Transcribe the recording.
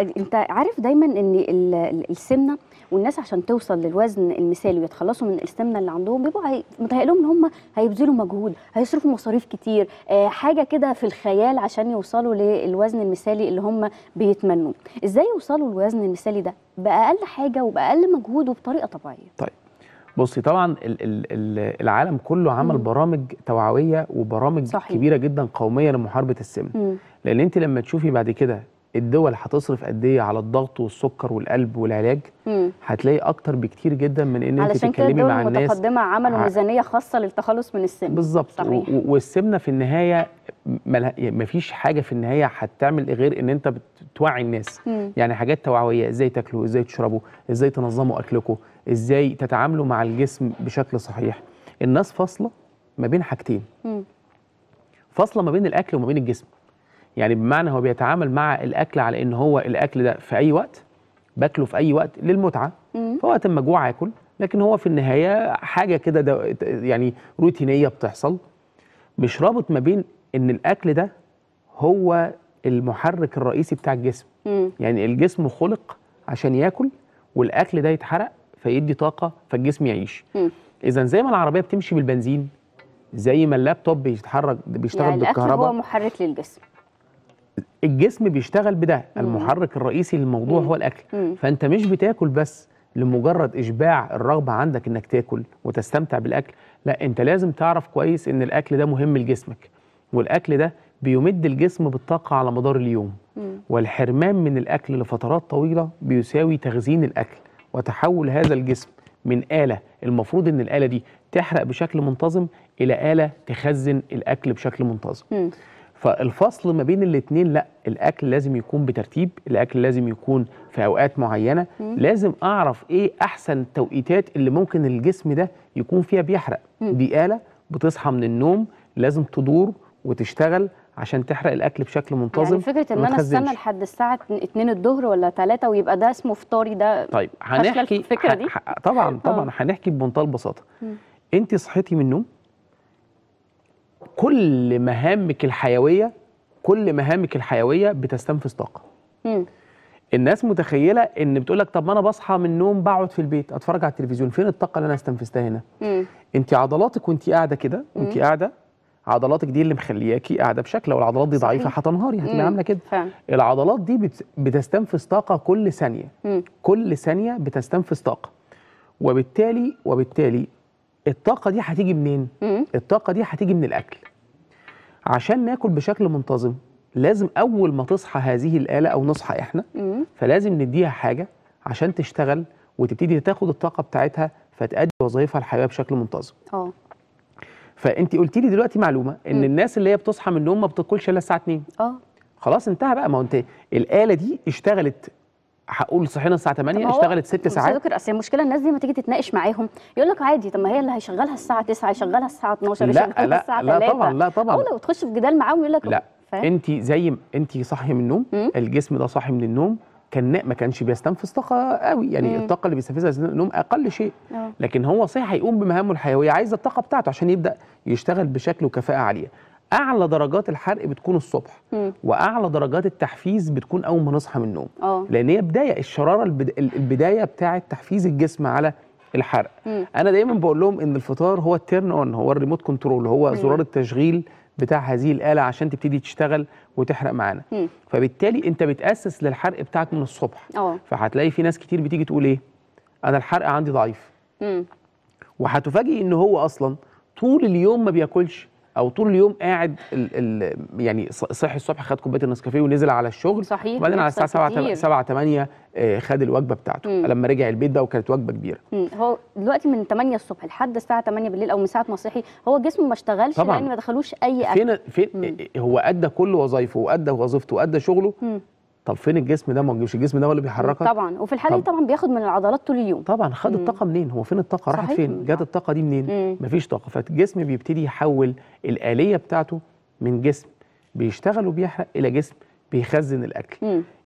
انت عارف دايما ان السمنه والناس عشان توصل للوزن المثالي ويتخلصوا من السمنه اللي عندهم بيبقوا متهيئ لهم ان هم هيبذلوا مجهود هيصرفوا مصاريف كتير آه، حاجه كده في الخيال عشان يوصلوا للوزن المثالي اللي هم بيتمنوه ازاي يوصلوا للوزن المثالي ده باقل حاجه وباقل مجهود وبطريقه طبيعيه طيب بصي طبعا العالم كله عمل برامج توعويه وبرامج صحيح. كبيره جدا قوميه لمحاربه السمنه لان انت لما تشوفي بعد كده الدول هتصرف قد ايه على الضغط والسكر والقلب والعلاج هتلاقي اكتر بكتير جدا من ان انت تتكلمي مع الناس علشان كده متقدمه عملوا ميزانيه خاصه للتخلص من السمنه بالظبط والسمنه في النهايه ما يعني فيش حاجه في النهايه هتعمل غير ان انت بتوعي الناس مم. يعني حاجات توعويه ازاي تاكلوا ازاي تشربوا ازاي تنظموا اكلكم ازاي تتعاملوا مع الجسم بشكل صحيح الناس فاصله ما بين حاجتين فاصله ما بين الاكل وما بين الجسم يعني بمعنى هو بيتعامل مع الاكل على ان هو الاكل ده في اي وقت باكله في اي وقت للمتعه فوقت ما جوع اكل لكن هو في النهايه حاجه كده يعني روتينيه بتحصل مش رابط ما بين ان الاكل ده هو المحرك الرئيسي بتاع الجسم مم. يعني الجسم خلق عشان ياكل والاكل ده يتحرق فيدي طاقه فالجسم يعيش اذا زي ما العربيه بتمشي بالبنزين زي ما اللابتوب بيتحرك بيشتغل يعني بالكهرباء الاكل هو محرك للجسم الجسم بيشتغل بده المحرك الرئيسي للموضوع هو الاكل فانت مش بتاكل بس لمجرد اشباع الرغبه عندك انك تاكل وتستمتع بالاكل لا انت لازم تعرف كويس ان الاكل ده مهم لجسمك والاكل ده بيمد الجسم بالطاقه على مدار اليوم والحرمان من الاكل لفترات طويله بيساوي تخزين الاكل وتحول هذا الجسم من آلة المفروض إن الآلة دي تحرق بشكل منتظم إلى آلة تخزن الأكل بشكل منتظم. فالفصل ما بين الاثنين لا الاكل لازم يكون بترتيب الاكل لازم يكون في اوقات معينه مم. لازم اعرف ايه احسن التوقيتات اللي ممكن الجسم ده يكون فيها بيحرق مم. دي اله بتصحى من النوم لازم تدور وتشتغل عشان تحرق الاكل بشكل منتظم يعني فكره ان انا استنى لحد الساعه 2 الظهر ولا 3 ويبقى ده اسمه فطاري ده طيب هنحكي الفكره دي طبعا طبعا آه. هنحكي بمنتهى البساطه انت صحيتي من النوم كل مهامك الحيويه كل مهامك الحيويه بتستنفذ طاقه مم. الناس متخيله ان بتقول لك طب ما انا بصحى من النوم بقعد في البيت اتفرج على التلفزيون فين الطاقه اللي انا استنفذتها هنا انت عضلاتك وانت قاعده كده وانت قاعده عضلاتك دي اللي مخلياكي قاعده بشكل لو العضلات دي ضعيفه هتنهاري هتبقي عامله كده فهم. العضلات دي بتستنفذ طاقه كل ثانيه كل ثانيه بتستنفذ طاقه وبالتالي وبالتالي الطاقه دي هتيجي منين الطاقه دي هتيجي من الاكل عشان ناكل بشكل منتظم لازم اول ما تصحى هذه الاله او نصحى احنا فلازم نديها حاجه عشان تشتغل وتبتدي تاخد الطاقه بتاعتها فتأدي وظائفها الحيويه بشكل منتظم اه فانت قلت لي دلوقتي معلومه ان مم. الناس اللي هي بتصحى من النوم ما بتاكلش الا الساعه 2 اه خلاص انتهى بقى ما هو انت الاله دي اشتغلت هقول صحينا الساعه 8 اشتغلت 6 ساعات دكتور اصل المشكله الناس دي لما تيجي تتناقش معاهم يقول لك عادي طب ما هي اللي هيشغلها الساعه 9 يشغلها الساعه 12 لا لا لا طبعا لا طبعا او لو تخش في جدال معاهم يقول لك لا انت زي انت صاحيه من النوم الجسم ده صاحي من النوم كان ما كانش بيستنفذ طاقه قوي يعني مم. الطاقه اللي بيستنفذها النوم اقل شيء أوه. لكن هو صحي هيقوم بمهامه الحيويه عايز الطاقه بتاعته عشان يبدا يشتغل بشكل وكفاءه عاليه اعلى درجات الحرق بتكون الصبح م. واعلى درجات التحفيز بتكون اول ما نصحى من النوم أوه. لان هي بدايه الشراره البد... البدايه بتاعه تحفيز الجسم على الحرق م. انا دايما بقول لهم ان الفطار هو التيرن اون هو الريموت كنترول هو زرار التشغيل بتاع هذه الاله عشان تبتدي تشتغل وتحرق معانا فبالتالي انت بتاسس للحرق بتاعك من الصبح أوه. فهتلاقي في ناس كتير بتيجي تقول ايه انا الحرق عندي ضعيف وهتفاجئ ان هو اصلا طول اليوم ما بياكلش او طول اليوم قاعد الـ الـ يعني صحي الصبح خد كوبايه النسكافيه ونزل على الشغل صحيح وبعدين على الساعه 7 7 8 خد الوجبه بتاعته مم. لما رجع البيت ده وكانت وجبه كبيره مم. هو دلوقتي من 8 الصبح لحد الساعه 8 بالليل او من ساعه ما صحي هو جسمه ما اشتغلش لان ما دخلوش اي اكل فين فين هو ادى كل وظايفه وادى وظيفته وادى شغله مم. طب فين الجسم ده ما تجيبش الجسم ده هو اللي بيحركك طبعا وفي الحاله دي طبعا بياخد من العضلات طول اليوم طبعا خد مم. الطاقه منين هو فين الطاقه راحت فين جت الطاقه دي منين مم. مفيش طاقه فالجسم بيبتدي يحول الاليه بتاعته من جسم بيشتغل وبيحرق الى جسم بيخزن الاكل مم.